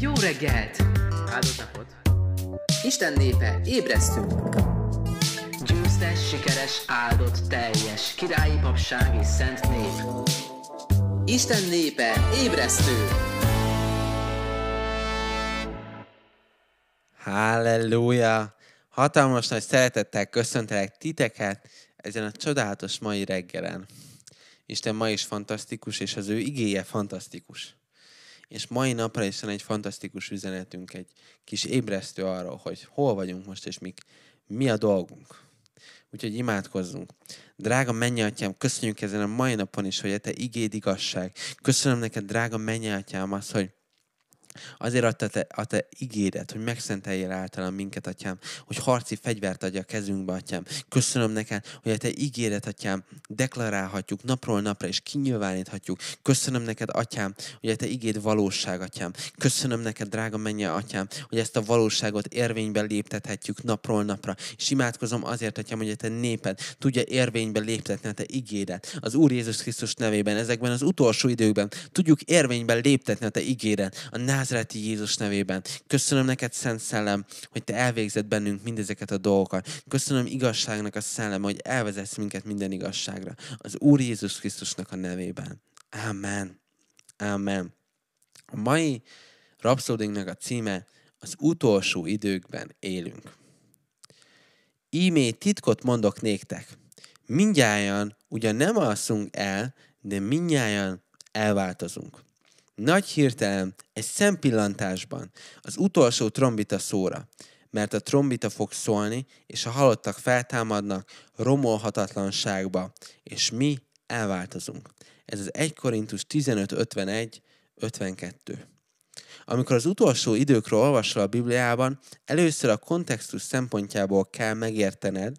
Jó reggelt! Áldott napot! Isten népe, ébresztünk! Győztes, sikeres, áldott, teljes, királyi papság és szent nép. Isten népe, ébresztő! Halleluja! Hatalmas nagy szeretettel köszöntelek titeket ezen a csodálatos mai reggelen. Isten ma is fantasztikus, és az ő igéje fantasztikus és mai napra is van egy fantasztikus üzenetünk, egy kis ébresztő arról, hogy hol vagyunk most, és mik, mi a dolgunk. Úgyhogy imádkozzunk. Drága mennyatyám, köszönjük ezen a mai napon is, hogy a te igéd igazság. Köszönöm neked, drága mennyatyám, azt, hogy Azért a te, a te ígéret, hogy megszenteljél általam minket, atyám, hogy harci fegyvert adja a kezünkbe, atyám. Köszönöm neked, hogy a te ígéret, atyám, deklarálhatjuk napról napra, és kinyilváníthatjuk. Köszönöm neked, atyám, hogy a te ígéd valóság, atyám. Köszönöm neked, drága mennye, atyám, hogy ezt a valóságot érvénybe léptethetjük napról napra. És imádkozom azért, atyám, hogy a te néped tudja érvénybe léptetni a te ígédet. Az Úr Jézus Krisztus nevében, ezekben az utolsó időkben tudjuk érvénybe léptetni a te ígéret. A názreti Jézus nevében. Köszönöm neked, Szent Szellem, hogy te elvégzed bennünk mindezeket a dolgokat. Köszönöm igazságnak a szellem, hogy elvezetsz minket minden igazságra. Az Úr Jézus Krisztusnak a nevében. Amen. Amen. A mai rapszódinknak a címe az utolsó időkben élünk. Ímé titkot mondok néktek. Mindjárt ugyan nem alszunk el, de mindjárt elváltozunk. Nagy hirtelen, egy szempillantásban, az utolsó trombita szóra, mert a trombita fog szólni, és a halottak feltámadnak romolhatatlanságba, és mi elváltozunk. Ez az 1 Korintus 15.51, 52. Amikor az utolsó időkről olvasol a Bibliában, először a kontextus szempontjából kell megértened,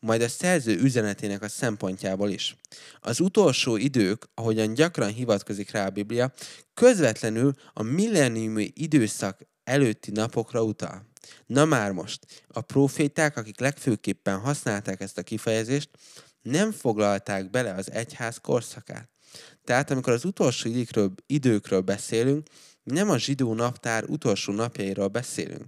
majd a szerző üzenetének a szempontjából is. Az utolsó idők, ahogyan gyakran hivatkozik rá a Biblia, közvetlenül a milleniumi időszak előtti napokra utal. Na már most, a proféták, akik legfőképpen használták ezt a kifejezést, nem foglalták bele az egyház korszakát. Tehát amikor az utolsó időkről, beszélünk, nem a zsidó naptár utolsó napjairól beszélünk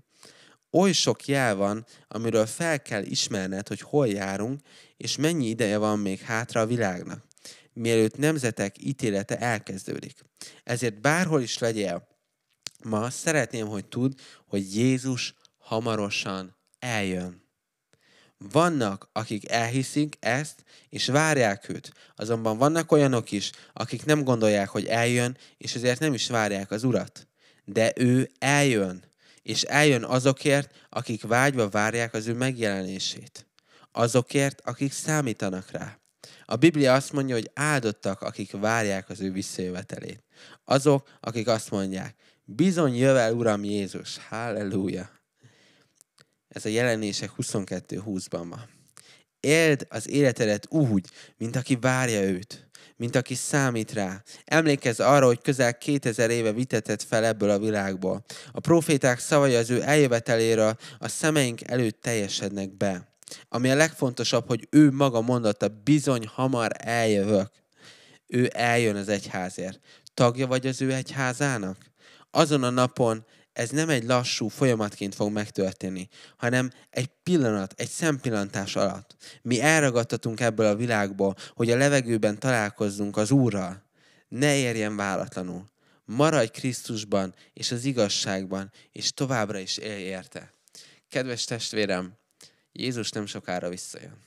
oly sok jel van, amiről fel kell ismerned, hogy hol járunk, és mennyi ideje van még hátra a világnak, mielőtt nemzetek ítélete elkezdődik. Ezért bárhol is legyél, ma szeretném, hogy tudd, hogy Jézus hamarosan eljön. Vannak, akik elhiszik ezt, és várják őt. Azonban vannak olyanok is, akik nem gondolják, hogy eljön, és ezért nem is várják az urat. De ő eljön és eljön azokért, akik vágyva várják az ő megjelenését. Azokért, akik számítanak rá. A Biblia azt mondja, hogy áldottak, akik várják az ő visszajövetelét. Azok, akik azt mondják, bizony jövel Uram Jézus, halleluja. Ez a jelenések 22.20-ban van. Éld az életedet úgy, mint aki várja őt, mint aki számít rá. Emlékezz arra, hogy közel 2000 éve vitetett fel ebből a világból. A proféták szavai az ő eljövetelére, a szemeink előtt teljesednek be. Ami a legfontosabb, hogy ő maga mondotta, bizony hamar eljövök. Ő eljön az egyházért. Tagja vagy az ő egyházának? Azon a napon ez nem egy lassú folyamatként fog megtörténni, hanem egy pillanat, egy szempillantás alatt. Mi elragadtatunk ebből a világból, hogy a levegőben találkozzunk az Úrral. Ne érjen váratlanul. Maradj Krisztusban és az igazságban, és továbbra is élj érte. Kedves testvérem, Jézus nem sokára visszajön.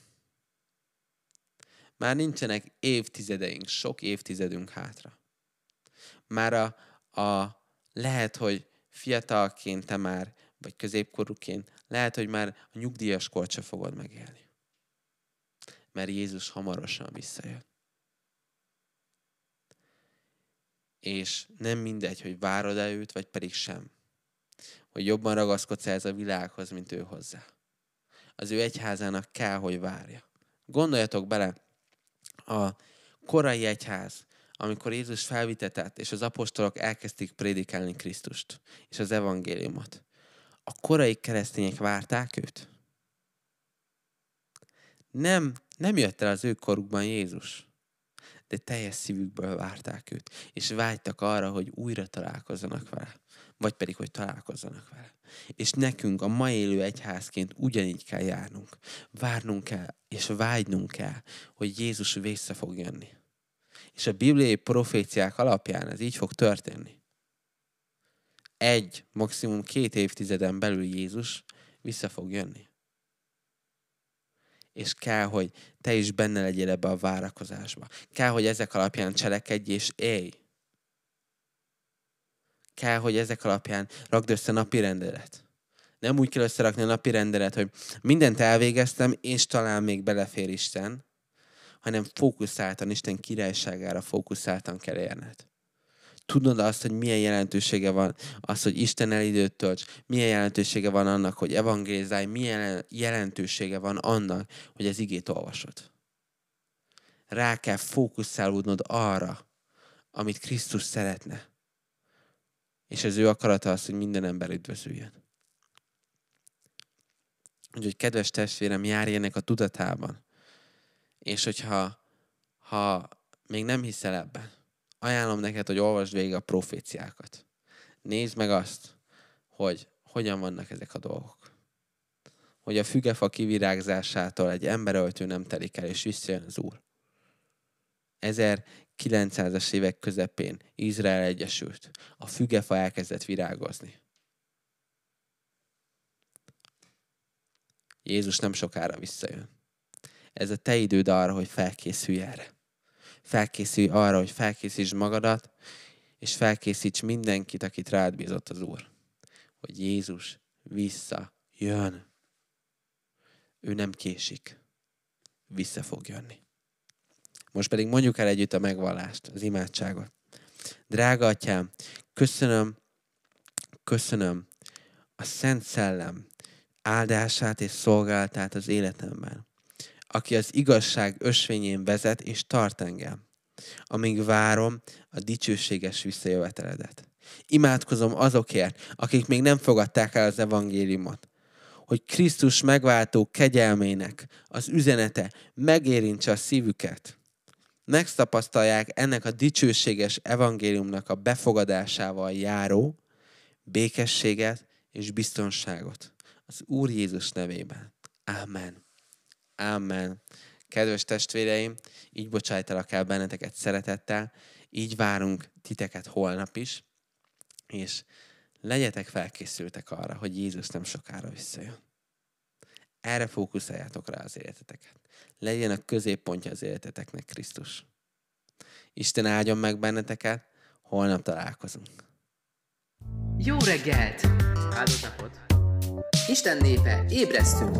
Már nincsenek évtizedeink, sok évtizedünk hátra. Már a, a lehet, hogy fiatalként te már, vagy középkorúként, lehet, hogy már a nyugdíjas kort se fogod megélni. Mert Jézus hamarosan visszajön. És nem mindegy, hogy várod-e őt, vagy pedig sem. Hogy jobban ragaszkodsz ez a világhoz, mint ő hozzá. Az ő egyházának kell, hogy várja. Gondoljatok bele, a korai egyház amikor Jézus felvitetett, és az apostolok elkezdték prédikálni Krisztust és az evangéliumot, a korai keresztények várták őt? Nem, nem jött el az ő korukban Jézus, de teljes szívükből várták őt, és vágytak arra, hogy újra találkozzanak vele, vagy pedig, hogy találkozzanak vele. És nekünk a ma élő egyházként ugyanígy kell járnunk. Várnunk kell, és vágynunk kell, hogy Jézus vissza fog jönni és a bibliai proféciák alapján ez így fog történni. Egy, maximum két évtizeden belül Jézus vissza fog jönni. És kell, hogy te is benne legyél ebbe a várakozásba. Kell, hogy ezek alapján cselekedj és élj. Kell, hogy ezek alapján rakd össze napi rendelet. Nem úgy kell összerakni a napi rendelet, hogy mindent elvégeztem, és talán még belefér Isten, hanem fókuszáltan, Isten királyságára fókuszáltan kell élned. Tudnod azt, hogy milyen jelentősége van az, hogy Isten elidőt tölts, milyen jelentősége van annak, hogy evangélizálj, milyen jelentősége van annak, hogy az igét olvasod. Rá kell fókuszálódnod arra, amit Krisztus szeretne. És az ő akarata az, hogy minden ember üdvözüljön. Úgyhogy kedves testvérem, járj ennek a tudatában, és hogyha ha még nem hiszel ebben, ajánlom neked, hogy olvasd végig a proféciákat. Nézd meg azt, hogy hogyan vannak ezek a dolgok. Hogy a fügefa kivirágzásától egy emberöltő nem telik el, és visszajön az Úr. 1900-as évek közepén Izrael egyesült. A fügefa elkezdett virágozni. Jézus nem sokára visszajön ez a te időd arra, hogy felkészülj erre. Felkészülj arra, hogy felkészíts magadat, és felkészíts mindenkit, akit rád bízott az Úr. Hogy Jézus vissza jön. Ő nem késik. Vissza fog jönni. Most pedig mondjuk el együtt a megvallást, az imádságot. Drága atyám, köszönöm, köszönöm a Szent Szellem áldását és szolgálatát az életemben aki az igazság ösvényén vezet és tart engem, amíg várom a dicsőséges visszajöveteledet. Imádkozom azokért, akik még nem fogadták el az evangéliumot, hogy Krisztus megváltó kegyelmének az üzenete megérintse a szívüket. Megtapasztalják ennek a dicsőséges evangéliumnak a befogadásával járó békességet és biztonságot az Úr Jézus nevében. Amen. Amen. Kedves testvéreim, így bocsájtalak el benneteket szeretettel, így várunk titeket holnap is, és legyetek felkészültek arra, hogy Jézus nem sokára visszajön. Erre fókuszáljátok rá az életeteket. Legyen a középpontja az életeteknek Krisztus. Isten áldjon meg benneteket, holnap találkozunk. Jó reggelt! Áldott napot! Isten népe, ébresztünk!